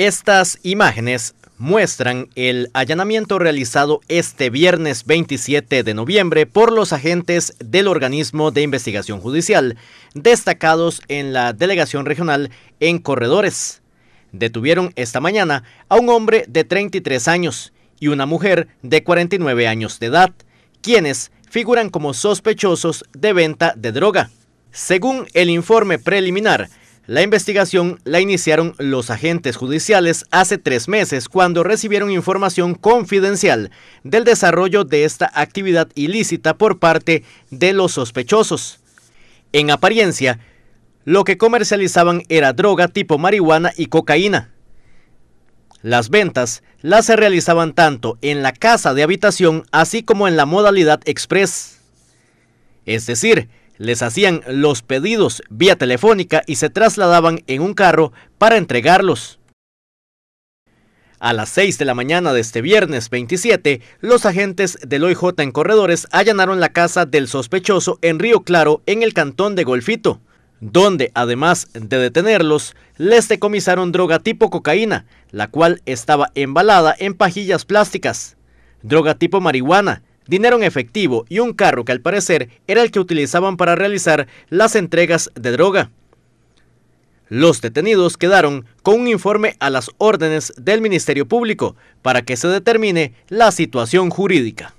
Estas imágenes muestran el allanamiento realizado este viernes 27 de noviembre por los agentes del organismo de investigación judicial, destacados en la delegación regional en Corredores. Detuvieron esta mañana a un hombre de 33 años y una mujer de 49 años de edad, quienes figuran como sospechosos de venta de droga. Según el informe preliminar, la investigación la iniciaron los agentes judiciales hace tres meses cuando recibieron información confidencial del desarrollo de esta actividad ilícita por parte de los sospechosos. En apariencia, lo que comercializaban era droga tipo marihuana y cocaína. Las ventas las se realizaban tanto en la casa de habitación así como en la modalidad express. Es decir, les hacían los pedidos vía telefónica y se trasladaban en un carro para entregarlos. A las 6 de la mañana de este viernes 27, los agentes del OIJ en corredores allanaron la casa del sospechoso en Río Claro, en el cantón de Golfito, donde, además de detenerlos, les decomisaron droga tipo cocaína, la cual estaba embalada en pajillas plásticas, droga tipo marihuana, dinero en efectivo y un carro que al parecer era el que utilizaban para realizar las entregas de droga. Los detenidos quedaron con un informe a las órdenes del Ministerio Público para que se determine la situación jurídica.